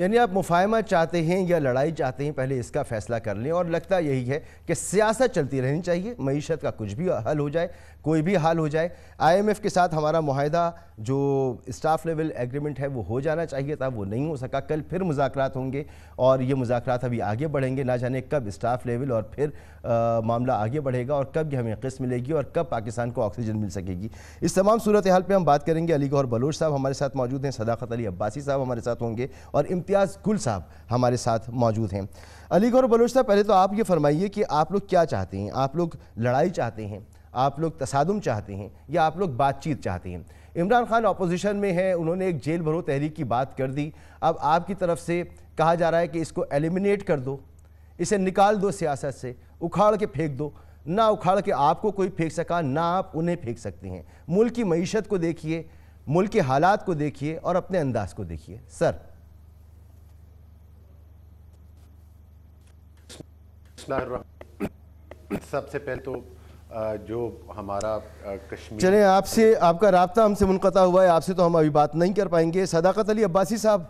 यानी आप मुफाहमा चाहते हैं या लड़ाई चाहते हैं पहले इसका फैसला कर लें और लगता यही है कि सियासत चलती रहनी चाहिए मीशत का कुछ भी हल हो जाए कोई भी हाल हो जाए आईएमएफ के साथ हमारा माहिदा जो स्टाफ लेवल एग्रीमेंट है वो हो जाना चाहिए था वो नहीं हो सका कल फिर मुजाकर होंगे और ये मुजाकर अभी आगे बढ़ेंगे ना जाने कब स्टाफ लेवल और फिर आ, मामला आगे बढ़ेगा और कब हमें किस्त मिलेगी और कब पाकिस्तान को ऑक्सीजन मिल सकेगी इस तमाम सूरत हाल पर हम बात करेंगे अली गौर बलोच साहब हमारे साथ मौजूद हैं सदाकत अली अब्बासी साहब हमारे साथ होंगे और इम्त इम्तियाज़ गुल साहब हमारे साथ मौजूद हैं अलीगढ़ बलोच साहब पहले तो आप ये फरमाइए कि आप लोग क्या चाहते हैं आप लोग लड़ाई चाहते हैं आप लोग तसादम चाहते हैं या आप लोग बातचीत चाहते हैं इमरान खान अपोजिशन में है उन्होंने एक जेल भरो तहरीक की बात कर दी अब आपकी तरफ से कहा जा रहा है कि इसको एलिमिनेट कर दो इसे निकाल दो सियासत से उखाड़ के फेंक दो ना उखाड़ के आपको कोई फेंक सका ना आप उन्हें फेंक सकते हैं मुल्क की मीशत को देखिए मुल्क के हालात को देखिए और अपने अंदाज को देखिए सर सबसे पहले तो जो हमारा कश्मीर चले आपसे आपका रबता हमसे मुनता हुआ है आपसे तो हम अभी बात नहीं कर पाएंगे सदाकत अली अब्बासी साहब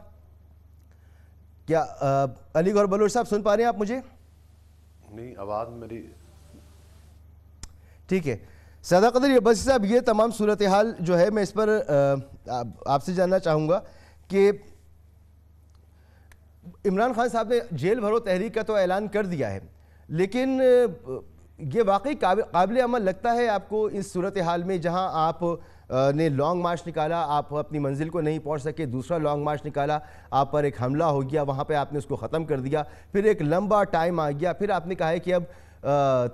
क्या अली गौर बलोच साहब सुन पा रहे हैं आप मुझे नहीं आवाज़ मेरी ठीक है सदाकत अली अब्बासी साहब ये तमाम सूरत हाल जो है मैं इस पर आपसे जानना चाहूँगा कि इमरान खान साहब ने जेल भरो तहरीक का तो ऐलान कर दिया है लेकिन ये वाकई काबिल अमल लगता है आपको इस सूरत हाल में जहां आप ने लॉन्ग मार्च निकाला आप अपनी मंजिल को नहीं पहुंच सके दूसरा लॉन्ग मार्च निकाला आप पर एक हमला हो गया वहां पे आपने उसको ख़त्म कर दिया फिर एक लंबा टाइम आ गया फिर आपने कहा है कि अब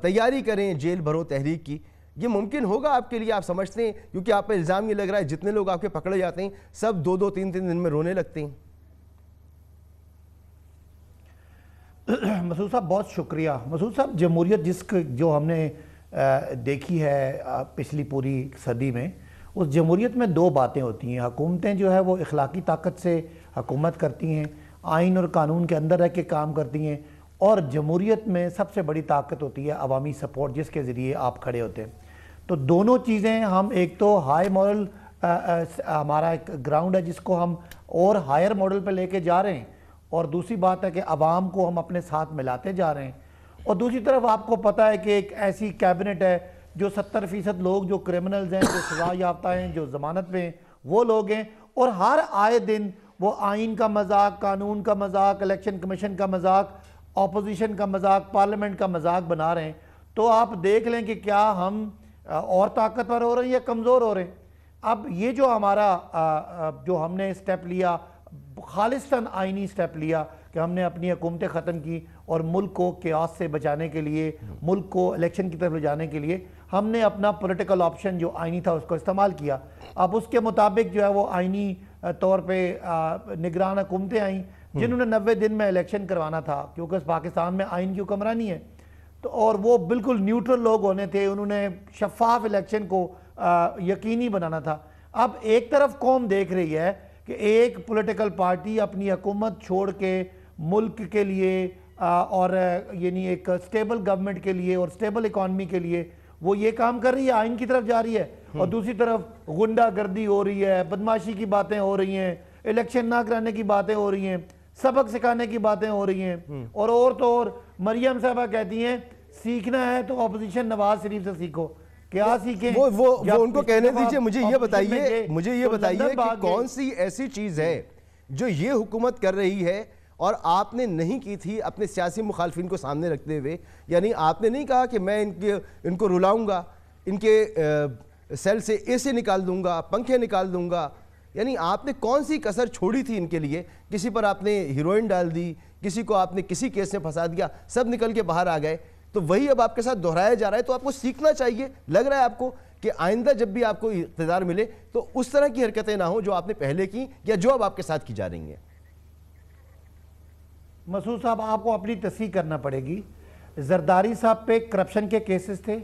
तैयारी करें जेल भरो तहरीक की ये मुमकिन होगा आपके लिए आप समझते हैं क्योंकि आप पर इल्ज़ाम ये लग रहा है जितने लोग आपके पकड़े जाते हैं सब दो दो तीन तीन दिन में रोने लगते हैं मसूद साहब बहुत शुक्रिया मसूद साहब जमहूरियत जिस जो हमने देखी है पिछली पूरी सदी में उस जमहूरीत में दो बातें होती हैं हकूमतें जो है वो इखलाकी ताकत से हकूमत करती हैं आइन और कानून के अंदर रह के काम करती हैं और जमहूरीत में सबसे बड़ी ताकत होती है अवामी सपोर्ट जिसके ज़रिए आप खड़े होते हैं तो दोनों चीज़ें हम एक तो हाई मॉडल हमारा एक ग्राउंड है जिसको हम और हायर मॉडल पर लेके जा रहे हैं और दूसरी बात है कि आवाम को हम अपने साथ मिलाते जा रहे हैं और दूसरी तरफ आपको पता है कि एक ऐसी कैबिनेट है जो सत्तर फ़ीसद लोग जो क्रिमिनल्स हैं जो सजा याफ्ता हैं जो ज़मानत में हैं वो लोग हैं और हर आए दिन वो आइन का मजाक कानून का मजाक इलेक्शन कमीशन का मजाक अपोजिशन का मजाक पार्लियामेंट का मजाक बना रहे हैं तो आप देख लें कि क्या हम और ताकतवर हो रहे हैं या कमज़ोर हो रहे हैं अब ये जो हमारा जो हमने स्टेप लिया खालिस्तान आइनी स्टेप लिया कि हमने अपनी हुकूमतें ख़त्म की और मुल्क को क्यास से बचाने के लिए मुल्क को इलेक्शन की तरफ ले जाने के लिए हमने अपना पॉलिटिकल ऑप्शन जो आइनी था उसको इस्तेमाल किया अब उसके मुताबिक जो है वो आइनी तौर पर निगरान हुकूमतें आईं हम्म। जिन्होंने नबे दिन में इलेक्शन करवाना था क्योंकि पाकिस्तान में आइन की हुक्मरानी है तो और वो बिल्कुल न्यूट्रल लोग होने थे उन्होंने शफाफ इलेक्शन को यकीनी बनाना था अब एक तरफ कौम देख रही है कि एक पॉलिटिकल पार्टी अपनी हकूमत छोड़ के मुल्क के लिए और यानी एक स्टेबल गवर्नमेंट के लिए और स्टेबल इकॉनमी के लिए वो ये काम कर रही है आइन की तरफ जा रही है हम्म। और दूसरी तरफ गुंडागर्दी हो रही है बदमाशी की बातें हो रही हैं इलेक्शन ना कराने की बातें हो रही हैं सबक सिखाने की बातें हो रही हैं हम्म। और और तो और मरियम साहबा कहती हैं सीखना है तो अपोजिशन नवाज शरीफ से सीखो क्या सीखे वो वो, वो उनको कहने दीजिए मुझे ये बताइए मुझे ये तो बताइए कि कौन सी ऐसी चीज़ है जो ये हुकूमत कर रही है और आपने नहीं की थी अपने सियासी मुखालफिन को सामने रखते हुए यानी आपने नहीं कहा कि मैं इनके इनको रुलाऊंगा इनके आ, सेल से एसे निकाल दूंगा पंखे निकाल दूंगा यानी आपने कौन सी कसर छोड़ी थी इनके लिए किसी पर आपने हीरोइन डाल दी किसी को आपने किसी केस में फंसा दिया सब निकल के बाहर आ गए तो वही अब आपके साथ दोहराया जा रहा है तो आपको सीखना चाहिए लग रहा है आपको कि आइंदा जब भी आपको इकतदार मिले तो उस तरह की हरकतें ना हो जो आपने पहले की या जो अब आपके साथ की जा रही हैं मसूद साहब आपको अपनी तस्वीर करना पड़ेगी जरदारी साहब पे करप्शन के केसेस थे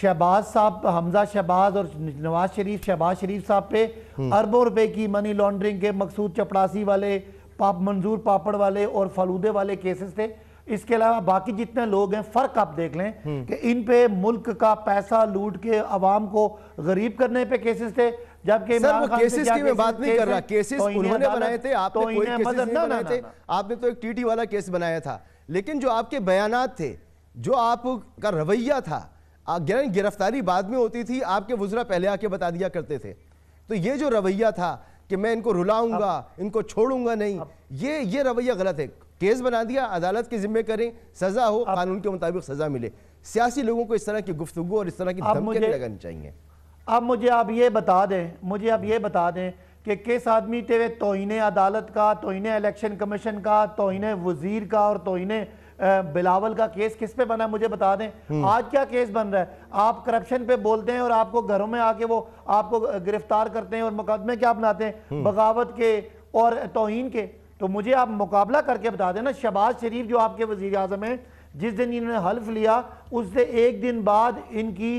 शहबाज साहब हमजा शहबाज और नवाज शरीफ शहबाज शरीफ साहब पे हम्म। अरबों रुपए की मनी लॉन्ड्रिंग के मकसूद चपड़ासी वाले पाप मंजूर पापड़ वाले और फलूदे वाले केसेस थे इसके अलावा बाकी जितने लोग हैं फर्क आप देख लें हम्म। कि इन पे मुल्क का पैसा लूट के अवाम को गरीब करने पे केसेस थे जबकि केसेस की मैं बात नहीं कर रहा केसेस तो उन्होंने बनाए थे आपने तो, तो एक टीटी वाला केस बनाया था लेकिन जो आपके बयान थे जो आपका रवैया था गिरफ्तारी बाद में होती थी आपके वजरा पहले आके बता दिया करते थे तो ये जो रवैया था कि मैं इनको रुलाऊंगा इनको छोड़ूंगा नहीं ये ये रवैया गलत है केस बना दिया अदालत के जिम्मे करें सजा हो कानून के मुताबिक सजा मिले सियासी लोगों को इस तरह की गुफ्तु और इस तरह की धमकी लगानी चाहिए अब मुझे आप ये बता दें मुझे आप ये बता दें कि किस आदमी तेरे तोहन अदालत का तोहन इलेक्शन कमीशन का तोहन वजीर का और तोहन बिलावल का केस किस पे बना है मुझे बता दें हम्म। आज क्या केस बन रहा है आप करप्शन पे बोलते हैं और आपको घरों में आके वो आपको गिरफ्तार करते हैं और मुकदमे क्या बनाते हैं हम्म। बगावत के और तोहन के तो मुझे आप मुकाबला करके बता देना शहबाज शरीफ जो आपके वजीर अजम हैं जिस दिन इन्होंने हल्फ लिया उससे एक दिन बाद इनकी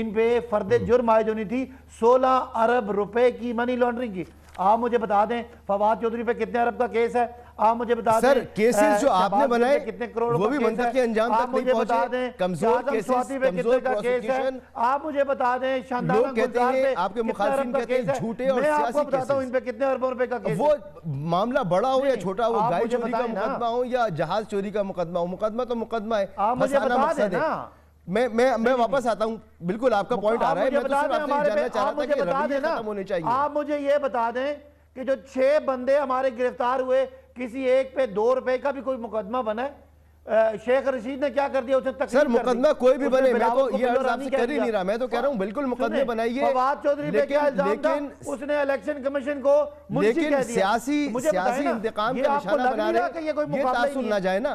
इन पे फर्द हम्म। जुर्म आयद होनी थी 16 अरब रुपए की मनी लॉन्ड्रिंग की आप मुझे बता दें फवाद चौधरी पे कितने अरब का केस है आप मुझे बता सर केसेस जो आपने बनाए कितने करोड़ वो भी मंत्र के अंजाम तक नहीं पहुंचे कमजोर केसेस आप मुझे बता दें शानदार कहते हैं आपके मुखालिफिन कहते हैं झूठे और सियासी बताता हूं इन पे कितने अरबों रुपए का केस वो मामला बड़ा हो या छोटा हो गाय चोरी का मुकदमा हो या जहाज चोरी का मुकदमा हो मुकदमा तो मुकदमा है आप मुझे बता दें मैं मैं मैं वापस आता हूं बिल्कुल आपका पॉइंट आ रहा है मैं तो सिर्फ आपसे जानना चाह रहा था कि रवैया खत्म होने चाहिए आप मुझे ये बता दें कि जो छह बंदे हमारे गिरफ्तार हुए किसी एक पे दो रुपए का भी कोई मुकदमा बना शेख रशीद ने क्या कर दिया उसने तक सर मुकदमा कोई भी बने मैं तो ये आपसे कर ही नहीं रहा मैं तो कह रहा हूँ बिल्कुल मुकदमे बनाइए फवाद चौधरी पे क्या इल्जाम था उसने इलेक्शन कमीशन को लेकिन सियासी सियासी इंतकाम का निशाना बना रहे हैं ये कोई तासुल ना जाए ना